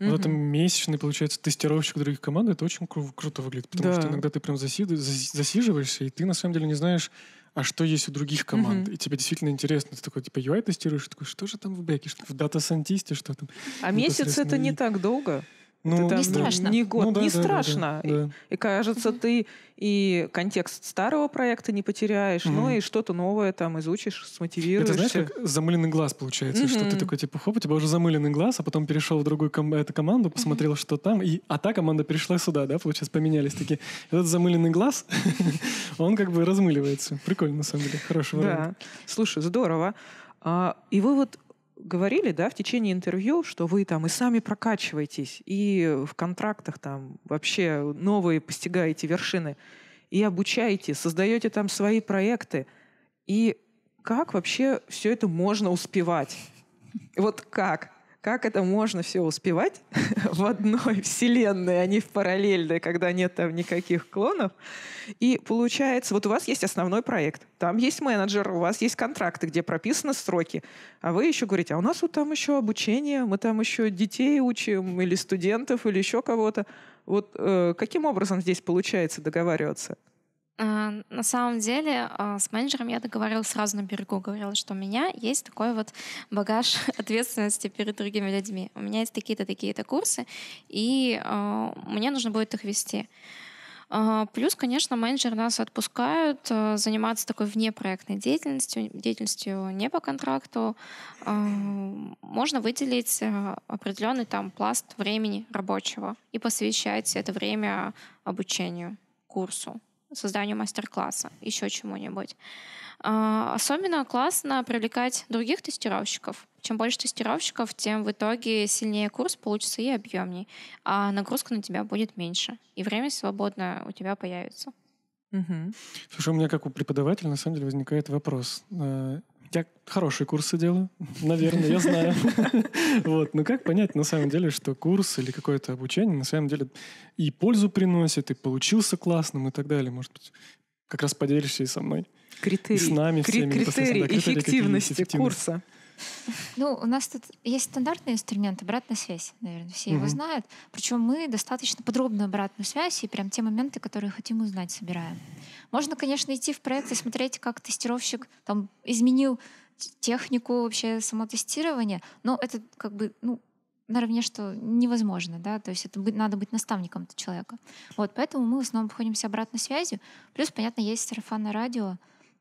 Вот это месячный, получается, тестировщик других команд, это очень кру- круто выглядит, потому да. что иногда ты прям засид- засиживаешься, и ты на самом деле не знаешь, а что есть у других команд. Mm-hmm. И тебе действительно интересно, ты такой, типа, UI тестируешь, такой, что же там в бэке, что в дата-сантисте, что там. А ну, месяц это не так долго. Ну, это, не страшно. Не год, ну, да, не да, страшно. Да, да, да. И, и кажется, ты и контекст старого проекта не потеряешь, mm-hmm. ну и что-то новое там изучишь, смотивируешь. Это знаешь, как замыленный глаз получается, mm-hmm. что ты такой типа, хоп, у тебя уже замыленный глаз, а потом перешел в другую ком- эту команду, посмотрел, mm-hmm. что там, и, а та команда перешла сюда, да, получается, поменялись такие. Этот замыленный глаз, он как бы размыливается. Прикольно, на самом деле, хороший вариант. Да, слушай, здорово. А, и вы вот говорили, да, в течение интервью, что вы там и сами прокачиваетесь, и в контрактах там вообще новые постигаете вершины, и обучаете, создаете там свои проекты. И как вообще все это можно успевать? Вот как? как это можно все успевать в одной вселенной, а не в параллельной, когда нет там никаких клонов. И получается, вот у вас есть основной проект, там есть менеджер, у вас есть контракты, где прописаны сроки, а вы еще говорите, а у нас вот там еще обучение, мы там еще детей учим, или студентов, или еще кого-то. Вот э, каким образом здесь получается договариваться? А, на самом деле а, с менеджером я договорилась сразу на берегу, говорила, что у меня есть такой вот багаж ответственности перед другими людьми. У меня есть такие-то, такие-то курсы, и а, мне нужно будет их вести. Плюс, конечно, менеджеры нас отпускают заниматься такой внепроектной деятельностью, деятельностью не по контракту. Можно выделить определенный там пласт времени рабочего и посвящать это время обучению, курсу созданию мастер-класса, еще чему-нибудь. А, особенно классно привлекать других тестировщиков. Чем больше тестировщиков, тем в итоге сильнее курс получится и объемней, а нагрузка на тебя будет меньше, и время свободное у тебя появится. Угу. Слушай, у меня как у преподавателя на самом деле возникает вопрос. Э, я хорошие курсы делаю, наверное, я знаю. Вот, но как понять на самом деле, что курс или какое-то обучение на самом деле и пользу приносит, и получился классным и так далее. Может быть, как раз поделишься и со мной. Критерий. с нами всеми. Критерий, да, эффективности курса. Ну, у нас тут есть стандартный инструмент обратная связь, наверное, все его знают. Причем мы достаточно подробно обратную связь и прям те моменты, которые хотим узнать, собираем. Можно, конечно, идти в проект и смотреть, как тестировщик там изменил технику вообще самотестирования, но это как бы, ну, наравне, что невозможно, да, то есть это надо быть наставником -то человека. Вот, поэтому мы в основном обходимся обратной связью. Плюс, понятно, есть сарафанное радио,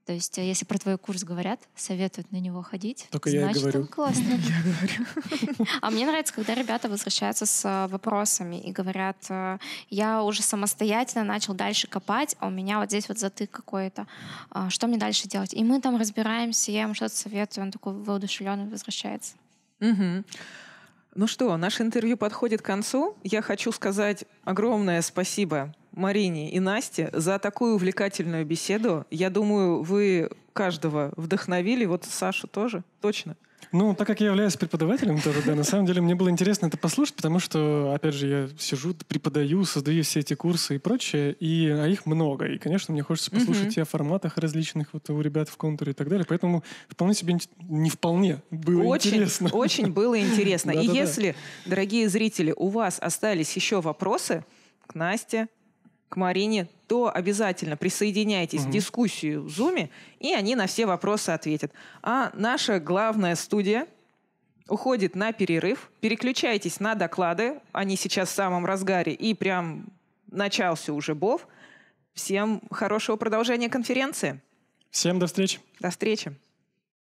то есть, э, если про твой курс говорят, советуют на него ходить, Только значит, я говорю. он классный. Я говорю. А мне нравится, когда ребята возвращаются с э, вопросами и говорят, э, я уже самостоятельно начал дальше копать, а у меня вот здесь вот затык какой-то. А, что мне дальше делать? И мы там разбираемся, я ему что-то советую, он такой воодушевленный возвращается. Угу. Ну что, наше интервью подходит к концу. Я хочу сказать огромное спасибо Марине и Насте за такую увлекательную беседу. Я думаю, вы каждого вдохновили, вот Сашу тоже, точно. Ну, так как я являюсь преподавателем, то, да, на самом деле мне было интересно это послушать, потому что, опять же, я сижу, преподаю, создаю все эти курсы и прочее, и а их много. И, конечно, мне хочется послушать uh-huh. и о форматах различных вот у ребят в контуре и так далее. Поэтому вполне себе не вполне было очень, интересно. Очень было интересно. И если, дорогие зрители, у вас остались еще вопросы к Насте, к Марине, то обязательно присоединяйтесь угу. в дискуссию в Zoom, и они на все вопросы ответят. А наша главная студия уходит на перерыв. Переключайтесь на доклады. Они сейчас в самом разгаре, и прям начался уже БОВ. Всем хорошего продолжения конференции. Всем до встречи. До встречи.